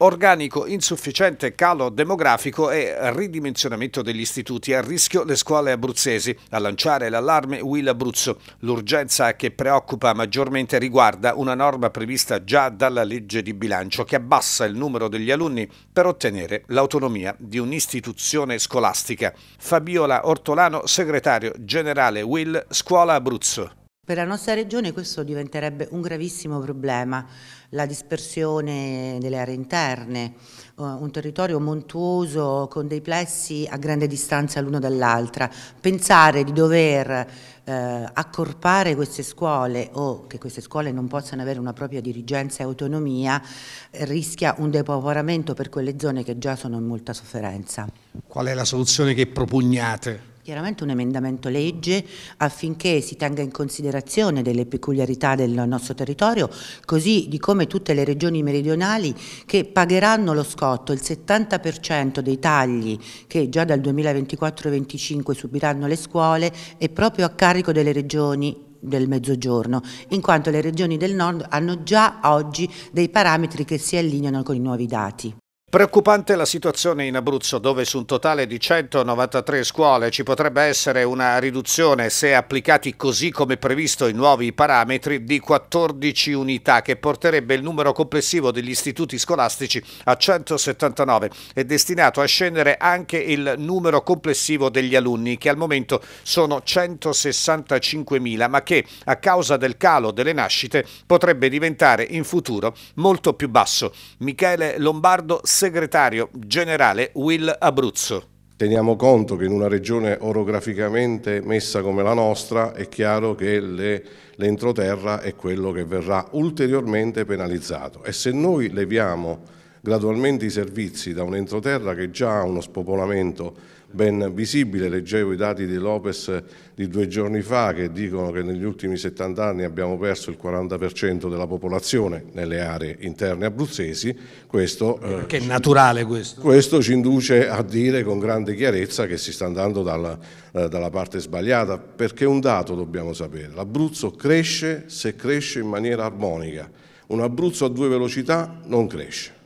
Organico insufficiente, calo demografico e ridimensionamento degli istituti. A rischio le scuole abruzzesi. A lanciare l'allarme Will Abruzzo. L'urgenza che preoccupa maggiormente riguarda una norma prevista già dalla legge di bilancio che abbassa il numero degli alunni per ottenere l'autonomia di un'istituzione scolastica. Fabiola Ortolano, segretario generale Will Scuola Abruzzo. Per la nostra regione questo diventerebbe un gravissimo problema, la dispersione delle aree interne, eh, un territorio montuoso con dei plessi a grande distanza l'uno dall'altra. Pensare di dover eh, accorpare queste scuole o che queste scuole non possano avere una propria dirigenza e autonomia eh, rischia un depopolamento per quelle zone che già sono in molta sofferenza. Qual è la soluzione che propugnate? Chiaramente un emendamento legge affinché si tenga in considerazione delle peculiarità del nostro territorio, così di come tutte le regioni meridionali che pagheranno lo scotto, il 70% dei tagli che già dal 2024-2025 subiranno le scuole è proprio a carico delle regioni del mezzogiorno, in quanto le regioni del nord hanno già oggi dei parametri che si allineano con i nuovi dati. Preoccupante la situazione in Abruzzo dove su un totale di 193 scuole ci potrebbe essere una riduzione se applicati così come previsto i nuovi parametri di 14 unità che porterebbe il numero complessivo degli istituti scolastici a 179 È destinato a scendere anche il numero complessivo degli alunni che al momento sono 165.000 ma che a causa del calo delle nascite potrebbe diventare in futuro molto più basso. Michele Lombardo segretario generale Will Abruzzo. Teniamo conto che in una regione orograficamente messa come la nostra è chiaro che l'entroterra è quello che verrà ulteriormente penalizzato e se noi leviamo gradualmente i servizi da un entroterra che già ha uno spopolamento ben visibile. Leggevo i dati di Lopez di due giorni fa che dicono che negli ultimi 70 anni abbiamo perso il 40% della popolazione nelle aree interne abruzzesi. Questo, eh, che è naturale questo. Questo ci induce a dire con grande chiarezza che si sta andando dalla, eh, dalla parte sbagliata, perché un dato dobbiamo sapere, l'Abruzzo cresce se cresce in maniera armonica. Un Abruzzo a due velocità non cresce.